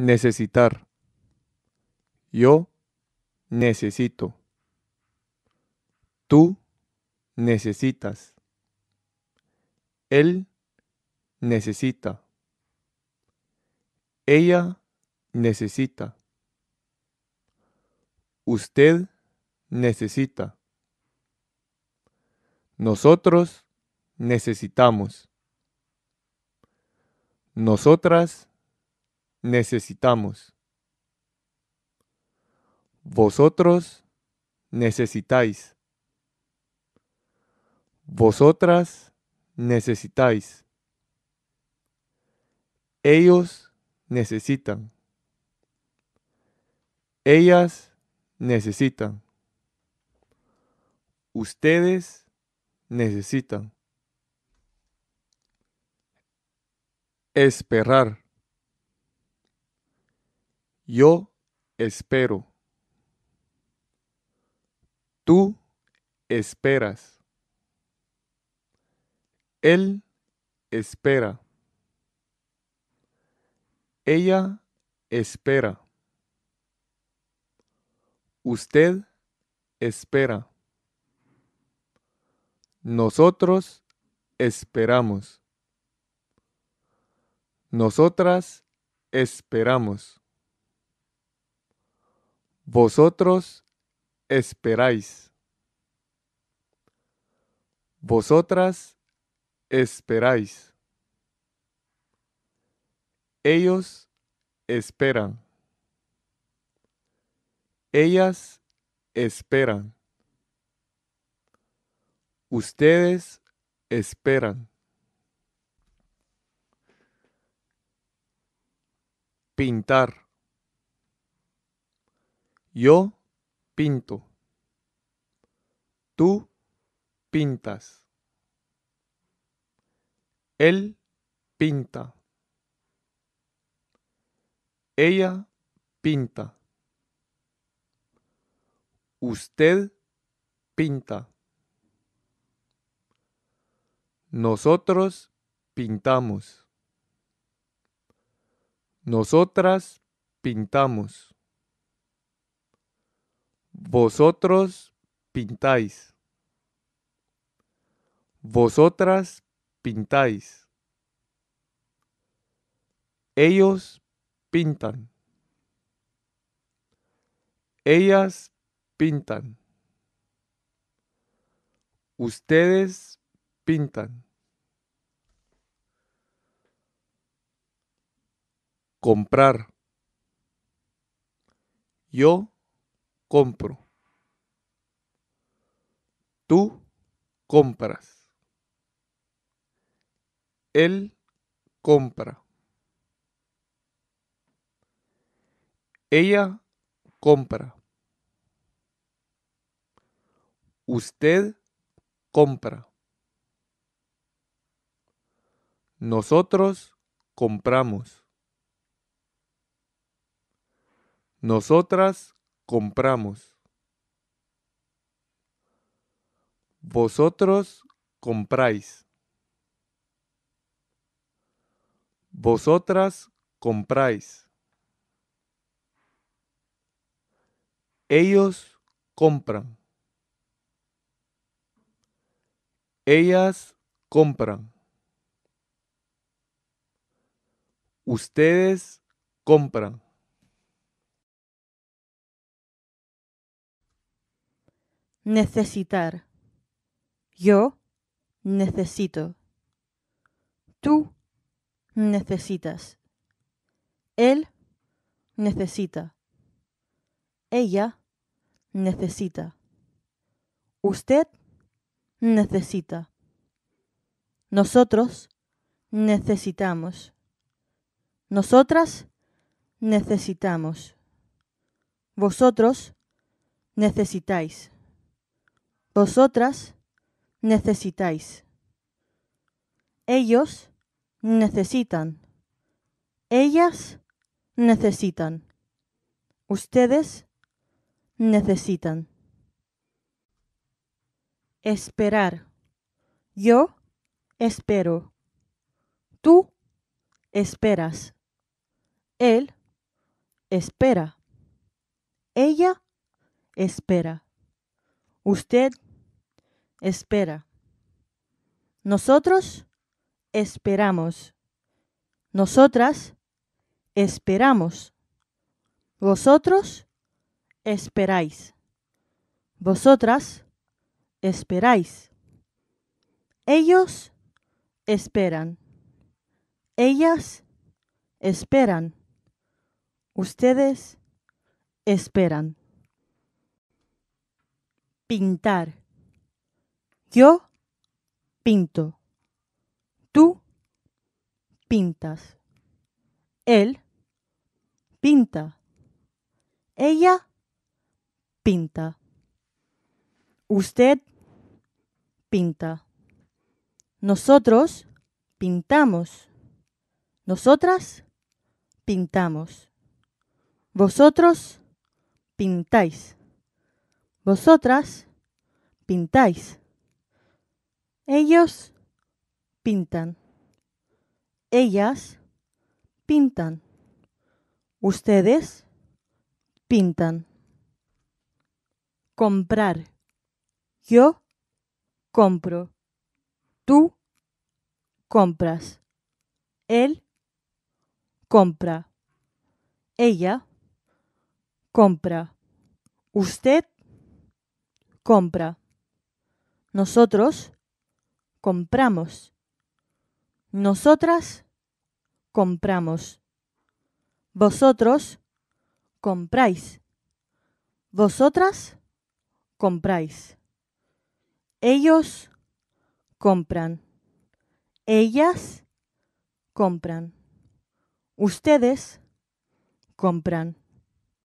Necesitar. Yo necesito. Tú necesitas. Él necesita. Ella necesita. Usted necesita. Nosotros necesitamos. Nosotras necesitamos. Vosotros necesitáis. Vosotras necesitáis. Ellos necesitan. Ellas necesitan. Ustedes necesitan. Esperar. Yo espero. Tú esperas. Él espera. Ella espera. Usted espera. Nosotros esperamos. Nosotras esperamos. Vosotros esperáis. Vosotras esperáis. Ellos esperan. Ellas esperan. Ustedes esperan. Pintar. Yo pinto. Tú pintas. Él pinta. Ella pinta. Usted pinta. Nosotros pintamos. Nosotras pintamos. Vosotros pintáis. Vosotras pintáis. Ellos pintan. Ellas pintan. Ustedes pintan. Comprar. Yo compro. Tú compras. Él compra. Ella compra. Usted compra. Nosotros compramos. Nosotras compramos. Vosotros compráis. Vosotras compráis. Ellos compran. Ellas compran. Ustedes compran. Necesitar. Yo necesito. Tú necesitas. Él necesita. Ella necesita. Usted necesita. Nosotros necesitamos. Nosotras necesitamos. Vosotros necesitáis. Vosotras necesitáis. Ellos necesitan. Ellas necesitan. Ustedes necesitan. Esperar. Yo espero. Tú esperas. Él espera. Ella espera. Usted espera. Nosotros esperamos. Nosotras esperamos. Vosotros esperáis. Vosotras esperáis. Ellos esperan. Ellas esperan. Ustedes esperan. Pintar. Yo pinto. Tú pintas. Él pinta. Ella pinta. Usted pinta. Nosotros pintamos. Nosotras pintamos. Vosotros pintáis. Vosotras pintáis. Ellos pintan. Ellas pintan. Ustedes pintan. Comprar. Yo compro. Tú compras. Él compra. Ella compra. Usted compra. Nosotros compramos. Nosotras compramos. Vosotros compráis. Vosotras compráis. Ellos compran. Ellas compran. Ustedes compran.